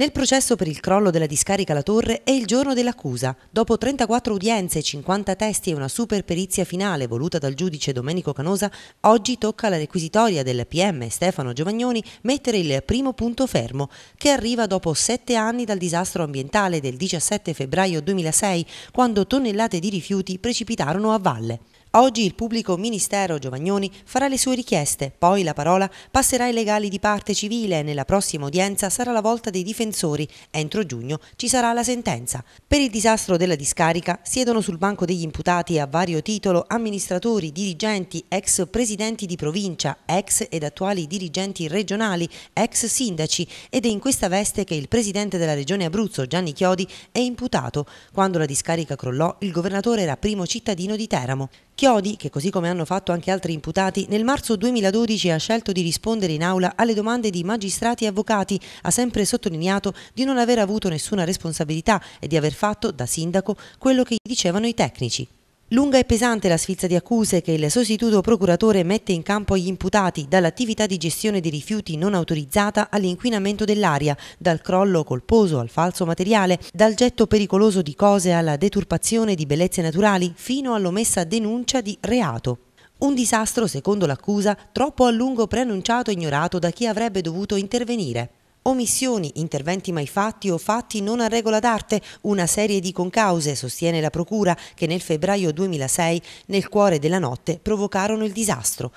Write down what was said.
Nel processo per il crollo della discarica La Torre è il giorno dell'accusa. Dopo 34 udienze, 50 testi e una super perizia finale voluta dal giudice Domenico Canosa, oggi tocca alla requisitoria del PM Stefano Giovagnoni mettere il primo punto fermo, che arriva dopo 7 anni dal disastro ambientale del 17 febbraio 2006, quando tonnellate di rifiuti precipitarono a valle. Oggi il pubblico ministero Giovagnoni farà le sue richieste, poi la parola passerà ai legali di parte civile e nella prossima udienza sarà la volta dei difensori. Entro giugno ci sarà la sentenza. Per il disastro della discarica siedono sul banco degli imputati a vario titolo amministratori, dirigenti, ex presidenti di provincia, ex ed attuali dirigenti regionali, ex sindaci ed è in questa veste che il presidente della regione Abruzzo Gianni Chiodi è imputato. Quando la discarica crollò il governatore era primo cittadino di Teramo. Chiodi, che così come hanno fatto anche altri imputati, nel marzo 2012 ha scelto di rispondere in aula alle domande di magistrati e avvocati, ha sempre sottolineato di non aver avuto nessuna responsabilità e di aver fatto, da sindaco, quello che gli dicevano i tecnici. Lunga e pesante la sfilza di accuse che il sostituto procuratore mette in campo agli imputati dall'attività di gestione dei rifiuti non autorizzata all'inquinamento dell'aria, dal crollo colposo al falso materiale, dal getto pericoloso di cose alla deturpazione di bellezze naturali, fino all'omessa denuncia di reato. Un disastro, secondo l'accusa, troppo a lungo preannunciato e ignorato da chi avrebbe dovuto intervenire. Omissioni, interventi mai fatti o fatti non a regola d'arte, una serie di concause, sostiene la Procura, che nel febbraio 2006, nel cuore della notte, provocarono il disastro.